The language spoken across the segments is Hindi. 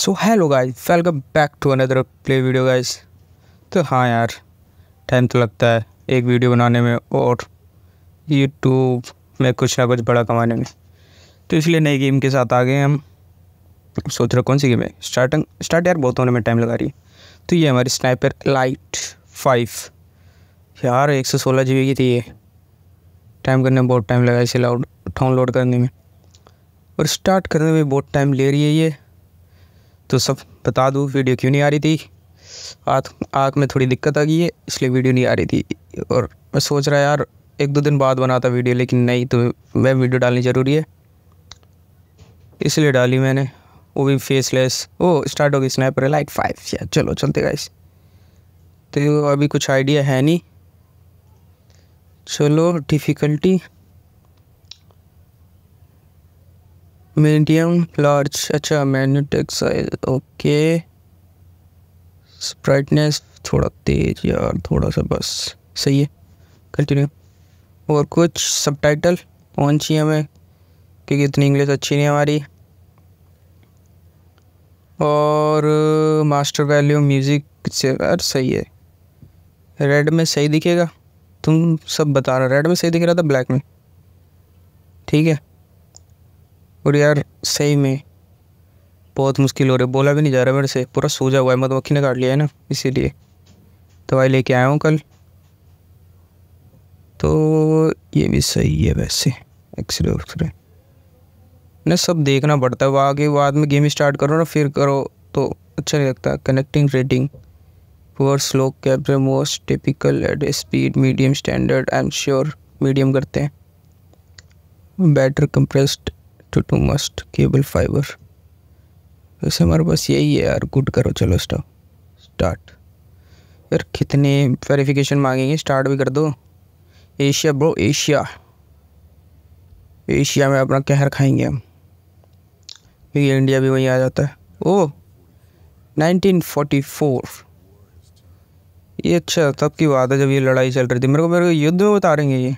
So hello guys welcome back to another play video guys तो हाँ यार टाइम तो लगता है एक वीडियो बनाने में और यूट्यूब में कुछ ना कुछ बड़ा कमाने में तो इसलिए नई गेम के साथ आ गए हम सोच रहे कौन सी गेम है स्टार्टिंग स्टार्ट यार बहुत होने में टाइम लगा रही है तो ये हमारी स्नाइपर लाइट फाइव यार एक सौ सोलह जी की थी ये टाइम करने में बहुत टाइम लगा इसे लाउड डाउनलोड करने में और स्टार्ट करने में बहुत टाइम ले रही है ये तो सब बता दूँ वीडियो क्यों नहीं आ रही थी आँख आँख में थोड़ी दिक्कत आ गई है इसलिए वीडियो नहीं आ रही थी और मैं सोच रहा यार एक दो दिन बाद बनाता वीडियो लेकिन नहीं तो वह वीडियो डालनी ज़रूरी है इसलिए डाली मैंने वो भी फेसलेस ओ स्टार्ट हो गई स्नैपर लाइट फाइव या चलो चलते गाइस तो अभी कुछ आइडिया है नहीं चलो डिफ़िकल्टी मीडियम लार्ज अच्छा मैग्नेटिक साइज ओके ब्राइटनेस थोड़ा तेज यार थोड़ा सा बस सही है कंटिन्यू और कुछ सब टाइटल कौन सी हमें क्योंकि इतनी इंग्लिश अच्छी नहीं हमारी और मास्टर वैल्यू म्यूज़िक से यार सही है रेड में सही दिखेगा तुम सब बता रहे रेड में सही दिख रहा था ब्लैक में ठीक है और यार सही में बहुत मुश्किल हो रहा है बोला भी नहीं जा रहा मेरे से पूरा सूझा हुआ है मधुमक्खी ने काट लिया है ना इसीलिए दवाई लेके आया हूँ कल तो ये भी सही है वैसे एक्सरे वक्सरे न सब देखना पड़ता है आगे बाद में गेम स्टार्ट करो ना फिर करो तो अच्छा नहीं लगता connecting rating poor slow cabaret most typical at speed medium standard I am sure medium करते हैं better compressed to to must cable fibre वैसे हमारे पास यही है यार गुड करो चलो स्टॉप स्टार्ट यार कितने वेरिफिकेशन मांगेंगे स्टार्ट भी कर दो एशिया ब्रो एशिया एशिया में अपना कहर खाएंगे हम क्योंकि इंडिया भी वहीं आ जाता है ओ 1944 ये अच्छा तब की बात है जब ये लड़ाई चल रही थी मेरे को मेरे को युद्ध में बता हैं ये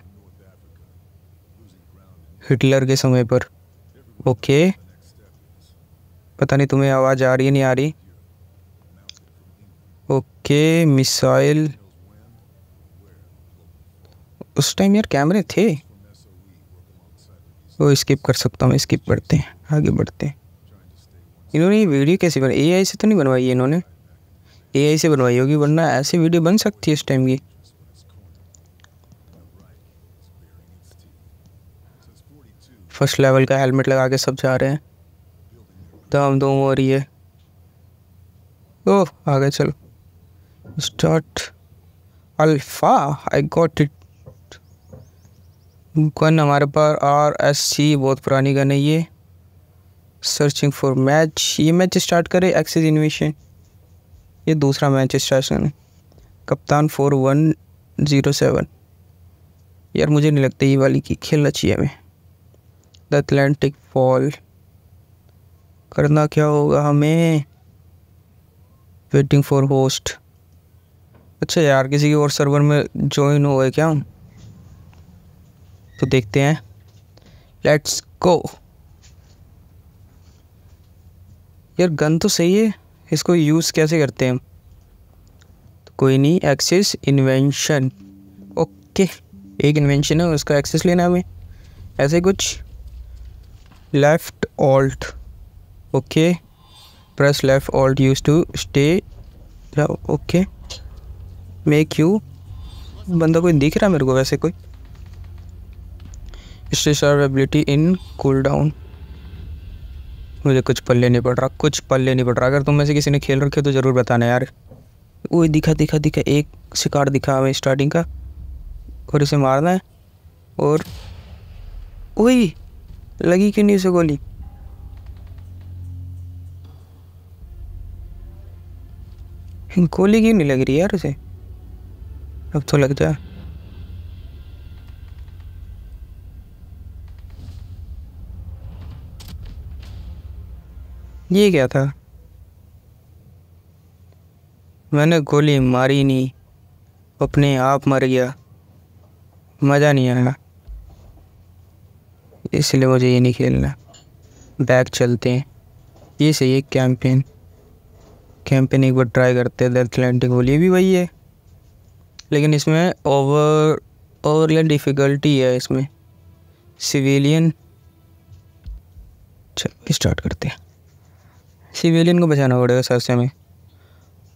हिटलर के समय पर ओके पता नहीं तुम्हें आवाज़ आ रही है नहीं आ रही ओके मिसाइल उस टाइम यार कैमरे थे वो स्किप कर सकता हूँ स्किप करते हैं आगे बढ़ते हैं इन्होंने ये वीडियो कैसे बनाई एआई से तो नहीं बनवाई इन्होंने एआई से बनवाई होगी वरना ऐसी वीडियो बन सकती है इस टाइम की फर्स्ट लेवल का हेलमेट लगा के सब जा रहे हैं दाम दूम हो रही है ओह आ गए चलो start alpha I got it gun हमारे पास आर एस सी बहुत पुरानी गन है ये सर्चिंग फॉर मैच ये मैच स्टार्ट करे एक्सेस इन्वेशन ये दूसरा मैच स्टार्ट करें कप्तान फोर वन ज़ीरो सेवन यार मुझे नहीं लगता ये वाली की खेलना चाहिए हमें द अटलांटिक फॉल करना क्या होगा हमें वेटिंग फॉर होस्ट अच्छा यार किसी के और सर्वर में ज्वाइन हो गए क्या हम तो देखते हैं लेट्स गो यार गन तो सही है इसको यूज़ कैसे करते हैं तो कोई नहीं एक्सेस इन्वेंशन ओके एक इन्वेंशन है उसका एक्सेस लेना हमें ऐसे कुछ left alt okay press left alt used to stay okay make you बंदा कोई दिख रहा है मेरे को वैसे कोई स्टे इन कूल डाउन मुझे कुछ पल्ले नहीं पड़ रहा कुछ पल्ले नहीं पड़ रहा अगर तुम में से किसी ने खेल रखे तो ज़रूर बताना यार वो दिखा दिखा दिखा एक शिकार दिखा हमें स्टार्टिंग का और इसे मारना है और वही लगी क्यों नहीं उसे गोली गोली क्यों नहीं लग रही यार उसे अब तो लग जा ये क्या था मैंने गोली मारी नहीं अपने आप मर गया मज़ा नहीं आया इसलिए मुझे ये नहीं खेलना बैक चलते हैं ये सही है कैंपेन कैंपेन एक बार ट्राई करते हैं अटलांटिक लैंडिंग बोलिए भी वही है लेकिन इसमें ओवर ओवरली डिफ़िकल्टी है इसमें सिविलियन चल स्टार्ट करते हैं सिविलियन को बचाना पड़ेगा सबसे हमें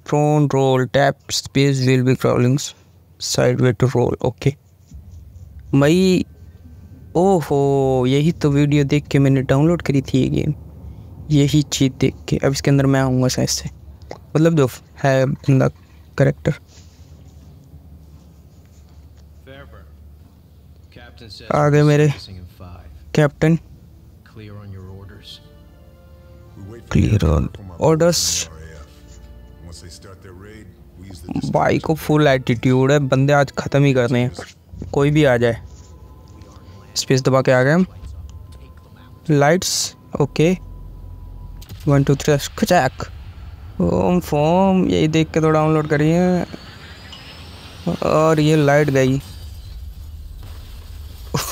prone roll tap space will be problems side way to roll okay मई ओहो यही तो वीडियो देख के मैंने डाउनलोड करी थी ये गेम यही चीज़ देख के अब इसके अंदर मैं आऊँगा साइज से मतलब जो है बंदा करेक्टर आ गए मेरे कैप्टन क्लियर ऑन ऑर्डर्स भाई को फुल एटीट्यूड है बंदे आज ख़त्म ही कर रहे हैं कोई भी आ जाए स्पेस दबा के आ गए हम lights okay one two three खचैक ओम फोम यही देख के तो डाउनलोड करिए और ये लाइट गई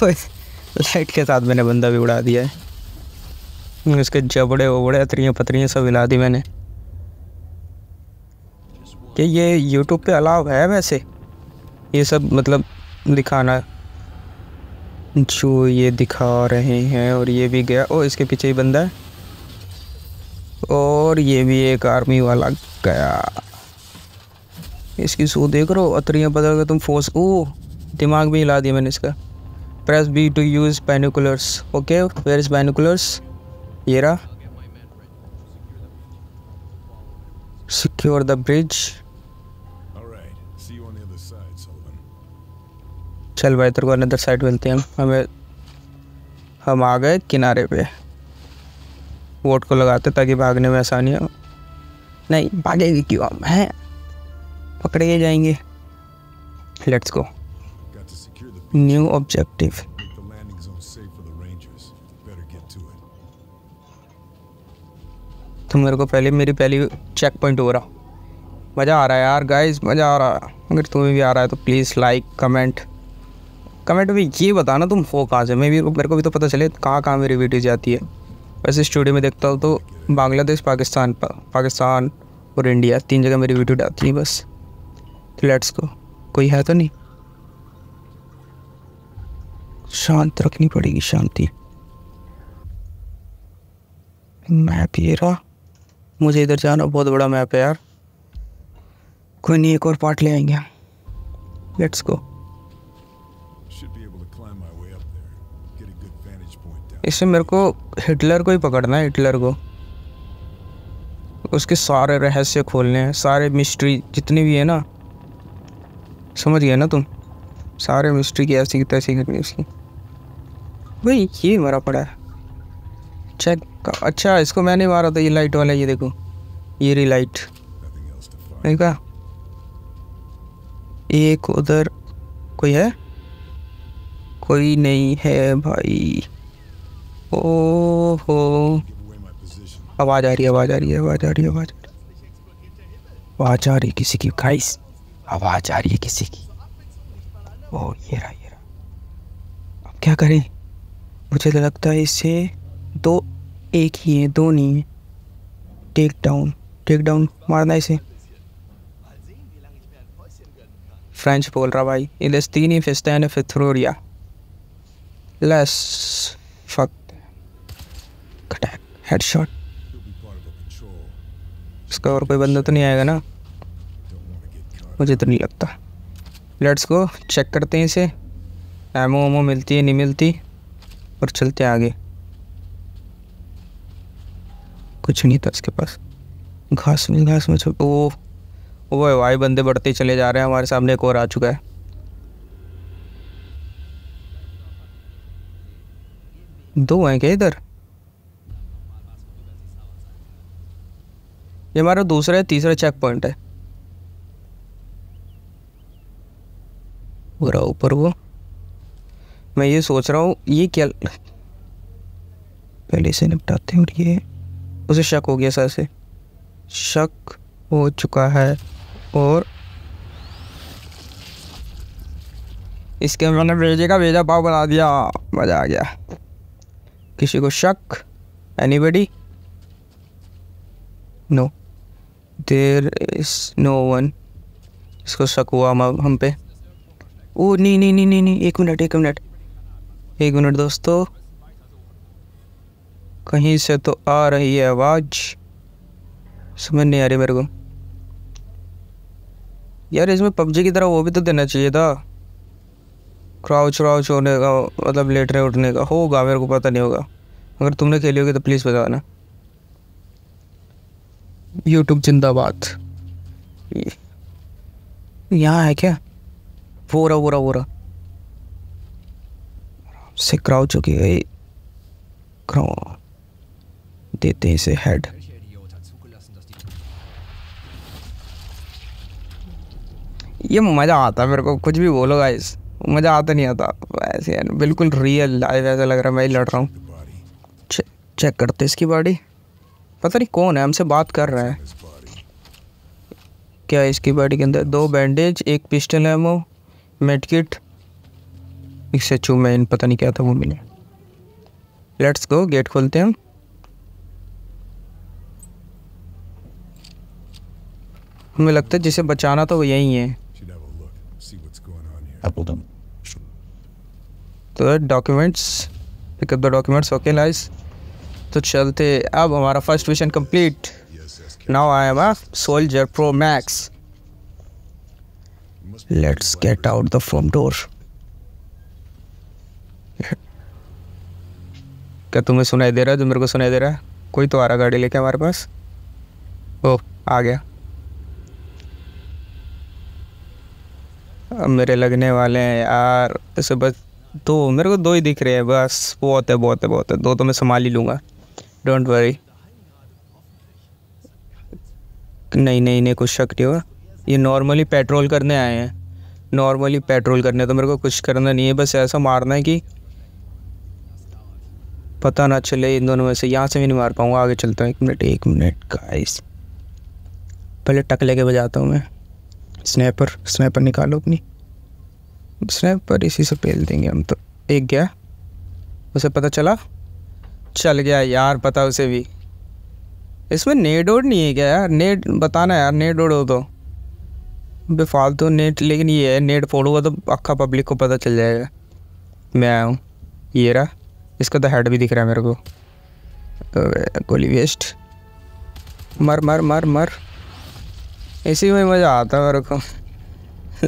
लाइट के साथ मैंने बंदा भी उड़ा दिया है उसके जबड़े ओबड़े अतरियाँ पतरियाँ सब हिला दी मैंने कि ये यूट्यूब पे अलाव है वैसे ये सब मतलब दिखाना जो ये दिखा रहे हैं और ये भी गया ओ इसके पीछे ही बंदा है और ये भी एक आर्मी वाला गया इसकी सो देख रो अतरिया अतरियाँ बदल गए तुम फोर्स ओ दिमाग भी हिला दिया मैंने इसका press B to use binoculars okay where is binoculars येरा सिक्योर द ब्रिज चल भाई तेरे को अनदर साइड मिलते हैं हमें हम आ गए किनारे पे वोट को लगाते ताकि भागने में आसानी हो नहीं भागेंगे क्यों हम हैं पकड़े ही जाएंगे लेट्स गो न्यू ऑब्जेक्टिव तो मेरे को पहले मेरी पहली चेक पॉइंट हो रहा मज़ा आ रहा है यार गाइस मज़ा आ रहा है अगर तुम्हें भी आ रहा है तो प्लीज़ लाइक कमेंट कमेंट में ये बताना तुम हो कहाँ से मैं भी मेरे को भी तो पता चले कहाँ कहाँ मेरी वीडियो जाती है वैसे स्टूडियो में देखता हूँ तो बांग्लादेश पाकिस्तान पा, पाकिस्तान और इंडिया तीन जगह मेरी वीडियो डालती है बस तो लेट्स को कोई है तो नहीं शांत रखनी पड़ेगी शांति मैप ये रहा मुझे इधर जाना बहुत बड़ा मैप है यार कोई नहीं एक और पार्ट ले आएंगे लेट्स गो इससे मेरे को हिटलर को ही पकड़ना है हिटलर को उसके सारे रहस्य खोलने हैं सारे मिस्ट्री जितनी भी है ना समझ गया ना तुम सारे मिस्ट्री की ऐसी तैसी करनी उसकी भाई ये मरा पड़ा है चेक अच्छा इसको मैं नहीं मारा था ये लाइट वाला ये देखो ये री लाइट देखा एक उधर कोई है कोई नहीं है भाई ओ हो आवाज़ आ रही है आवाज़ आ रही है आवाज़ आ रही है आवाज़ आवाज़ आ रही है किसी की गाइस आवाज़ आ रही है किसी की ओ ये रहा ये रहा अब क्या करें मुझे तो लगता है इससे दो एक ही है दो नहीं है टेक डाउन टेक डाउन मारना इसे फ्रेंच बोल रहा भाई इलेस्तीनी फिस्तान फिथ्रोरिया लेस अटैक हेडशॉट इसका और कोई बंदा तो नहीं आएगा ना मुझे तो नहीं लगता लेट्स को चेक करते हैं इसे एमओ वमो मिलती है नहीं मिलती और चलते हैं आगे कुछ नहीं था इसके पास घास में घास में वो वो भाई बंदे बढ़ते चले जा रहे हैं हमारे सामने एक और आ चुका है दो हैं क्या इधर ये हमारा दूसरा या तीसरा चेक पॉइंट है पूरा ऊपर वो मैं ये सोच रहा हूँ ये क्या पहले से निपटाते हैं और ये उसे शक हो गया सर से शक हो चुका है और इसके मैंने भेजे का भेजा पाव बना दिया मज़ा आ गया किसी को शक anybody no no. There is no one इसको शक हुआ हम हम पे ओ नहीं नहीं नहीं नहीं एक मिनट एक मिनट एक मिनट दोस्तों कहीं से तो आ रही है आवाज़ समझ नहीं आ रही मेरे को यार इसमें पबजी की तरह वो भी तो देना चाहिए था क्राउच व्राउच होने का मतलब लेटने उठने का होगा मेरे को पता नहीं होगा अगर तुमने खेली होगी तो प्लीज़ बताना यूट्यूब जिंदाबाद यहाँ है क्या वो रहा वो रहा वो रहा से क्राउ हो क्राउ देते हैं इसे हेड ये मज़ा आता मेरे को कुछ भी बोलो गाइस मज़ा आता नहीं आता ऐसे बिल्कुल रियल लाइव ऐसा लग रहा है मैं ही लड़ रहा हूँ चेक करते इसकी बॉडी पता नहीं कौन है हमसे बात कर रहा है क्या इसकी बॉडी के अंदर दो बैंडेज एक पिस्टल है वो मेडकिट एक सचू मैन पता नहीं क्या था वो मिले लेट्स गो गेट खोलते हैं हमें लगता है जिसे बचाना तो वो यही है तो documents pickup the documents okay लाइस तो चलते अब हमारा first mission complete now I am a soldier pro max let's get out the from door क्या तुम्हें सुनाई दे रहा है जो मेरे को सुनाई दे रहा है कोई तो आ रहा गाड़ी लेके हमारे पास ओ आ गया अब मेरे लगने वाले हैं यार ऐसे बस दो मेरे को दो ही दिख रहे हैं बस बहुत है बहुत है बहुत है दो तो मैं संभाल ही लूँगा डोंट वरी नहीं नहीं नहीं कुछ शक नहीं होगा ये नॉर्मली पेट्रोल करने आए हैं नॉर्मली पेट्रोल करने तो मेरे को कुछ करना नहीं है बस ऐसा मारना है कि पता ना चले इन दोनों में से यहाँ से भी नहीं मार पाऊँगा आगे चलता हूँ एक मिनट एक मिनट गाइस पहले टक लेके बजाता हूँ मैं स्नैपर स्नैपर निकालो अपनी स्नैपर इसी से पेल देंगे हम तो एक गया उसे पता चला चल गया यार पता उसे भी इसमें नेट ओड नहीं है क्या यार नेट बताना यार नेट ओड हो तो बेफालतू नेट लेकिन ये है नेट फोड़ हुआ तो अक्खा पब्लिक को पता चल जाएगा मैं आया हूँ ये रहा इसका तो हेड भी दिख रहा है मेरे को तो गोली वेस्ट मर मर मर मर इसी में मज़ा आता है मेरे को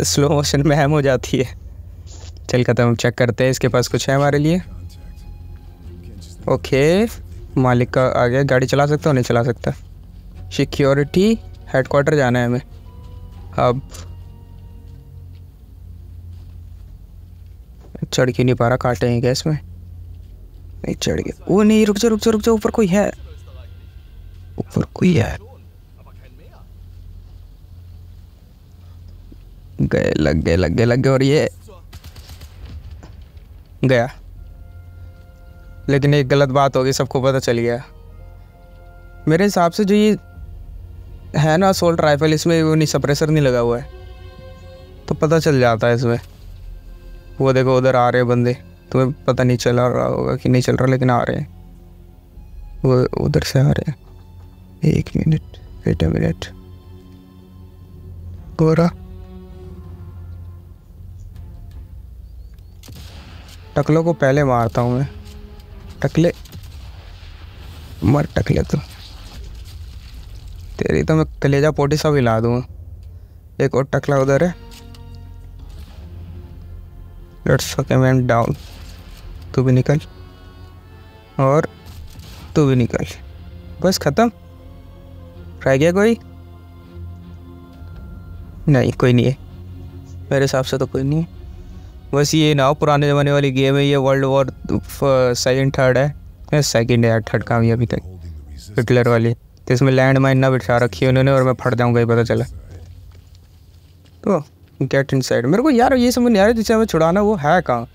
स्लो मोशन में हैम हो जाती है चल खत्म चेक करते हैं इसके पास कुछ है हमारे लिए ओके मालिक का आ गया गाड़ी चला सकता हूँ नहीं चला सकता सिक्योरिटी हेडकोार्टर जाना है हमें अब चढ़ के नहीं पा रहा काटे हैं गैस में नहीं चढ़ गया वो नहीं रुक जा रुक जा रुक जा ऊपर कोई है ऊपर कोई है गए लग गए लग गए लग गए और ये गया लेकिन एक गलत बात होगी सबको पता चल गया मेरे हिसाब से जो ये है ना सोल्ट राइफल इसमें वो नहीं सप्रेसर नहीं लगा हुआ है तो पता चल जाता है इसमें वो देखो उधर आ रहे बंदे तुम्हें पता नहीं चला रहा होगा कि नहीं चल रहा लेकिन आ रहे हैं वो उधर से आ रहे हैं एक मिनट वेट अ मिनट गोरा टकलों को पहले मारता हूँ मैं टकले मर टकले तो तेरी तो मैं कलेजा पोटी सब हिला दूँ एक और टकला उधर है लेट्स ओके मैन डाउन तू भी निकल और तू भी निकल बस ख़त्म रह गया कोई नहीं कोई नहीं है मेरे हिसाब से तो कोई नहीं है बस ये ना हो पुराने ज़माने वाली गेम है ये वर्ल्ड वॉर सेकेंड थर्ड है सेकेंड या थर्ड का अभी तक हिटलर वाली तो इसमें लैंड माइन ना बिठा रखी है उन्होंने और मैं फट जाऊँगा ये पता चला तो गेट इन साइड मेरे को यार ये समझ नहीं आ रहा जिसे हमें छुड़ाना वो है कहाँ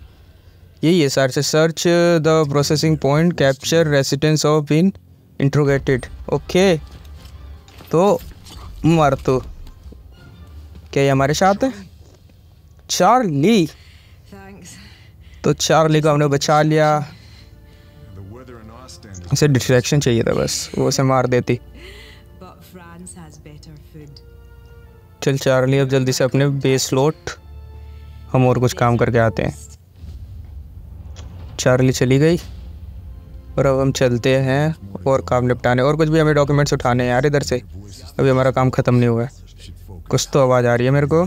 यही है सर से search the processing point capture residence of in interrogated okay तो मर तो क्या ये हमारे साथ है चार्ली तो चार्ली को हमने बचा लिया उसे डिस्ट्रैक्शन चाहिए था बस वो उसे मार देती चल चार्ली अब जल्दी से अपने बेस लौट हम और कुछ काम करके आते हैं चार्ली चली गई और अब हम चलते हैं और काम निपटाने और कुछ भी हमें डॉक्यूमेंट्स उठाने हैं यार इधर से अभी हमारा काम ख़त्म नहीं हुआ है कुछ तो आवाज़ आ रही है मेरे को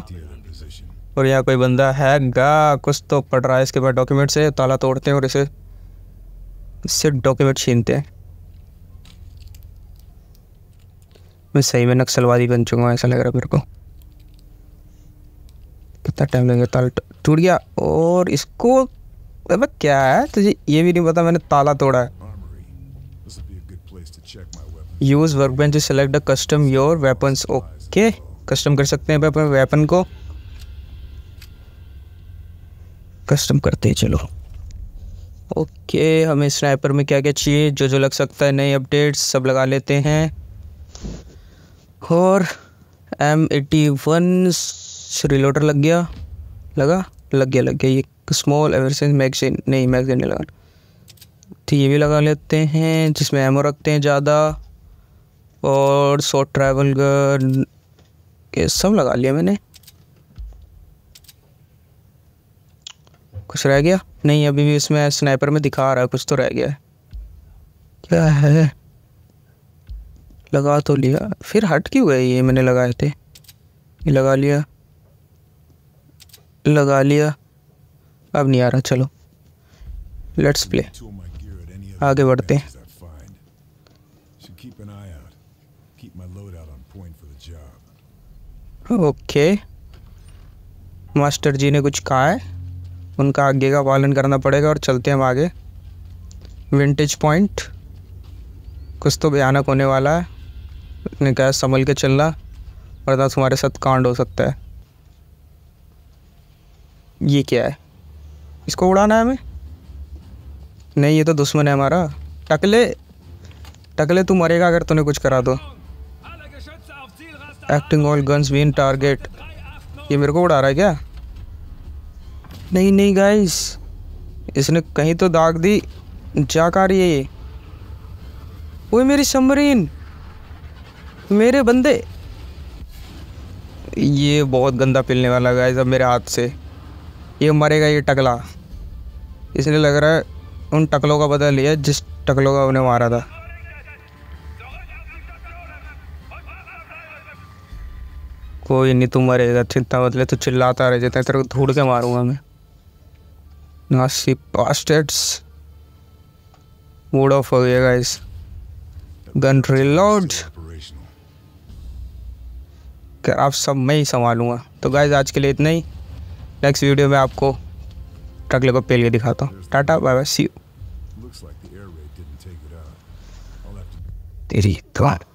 और यहाँ कोई बंदा है गा कुछ तो पड़ रहा है इसके बाद डॉक्यूमेंट से ताला तोड़ते हैं और इसे इससे डॉक्यूमेंट छीनते हैं मैं सही में नक्सलवादी बन चुका हूँ ऐसा लग रहा है मेरे को कितना टाइम लगेगा ताला तो टूट गया और इसको अब क्या है तुझे ये भी नहीं पता मैंने ताला तोड़ा है use work bench select the custom your weapons okay custom कर सकते हैं वेपन को कस्टम करते हैं चलो ओके हमें स्नाइपर में क्या क्या चाहिए जो जो लग सकता है नए अपडेट्स सब लगा लेते हैं और एम एटी वन रिलोटर लग गया लगा लग गया लग गया ये स्मॉल एवरसेंस मैगजीन नहीं मैगजीन नहीं लगा तो ये भी लगा लेते हैं जिसमें एमओ रखते हैं ज़्यादा और शॉर्ट ट्रैवल गन ये सब लगा लिया मैंने कुछ रह गया नहीं अभी भी इसमें स्नाइपर में दिखा रहा है कुछ तो रह गया है क्या है लगा तो लिया फिर हट क्यों गए ये मैंने लगाए थे लगा लिया लगा लिया अब नहीं आ रहा चलो लेट्स प्ले आगे बढ़ते ओके मास्टर जी ने कुछ कहा है उनका आगे का पालन करना पड़ेगा और चलते हम आगे विंटेज पॉइंट कुछ तो भयानक होने वाला है उसने कहा संभल के चलना वरना तुम्हारे साथ कांड हो सकता है ये क्या है इसको उड़ाना है हमें नहीं ये तो दुश्मन है हमारा टकले टकले तू मरेगा अगर तूने कुछ करा दो एक्टिंग ऑल गन्स वीन टारगेट ये मेरे को उड़ा रहा है क्या नहीं नहीं गाइस इसने कहीं तो दाग दी जा कर ये वो मेरी समरीन मेरे बंदे ये बहुत गंदा पिलने वाला गाइस अब मेरे हाथ से ये मरेगा ये टकला इसलिए लग रहा है उन टकलों का बदल लिया जिस टकलों का उन्हें मारा था कोई नहीं तू मरेगा चिंता बदले तो चिल्लाता रह जाता है तेरे को धूड़ के मारूंगा मैं Nasty bastards. Wood off here, guys. Gun reload. आप सब मैं ही संभालूंगा तो गाइज आज के लिए इतना ही नेक्स्ट वीडियो में आपको ट्रकले को पेल के दिखाता हूँ टाटा बाय बाय सी तेरी द्वार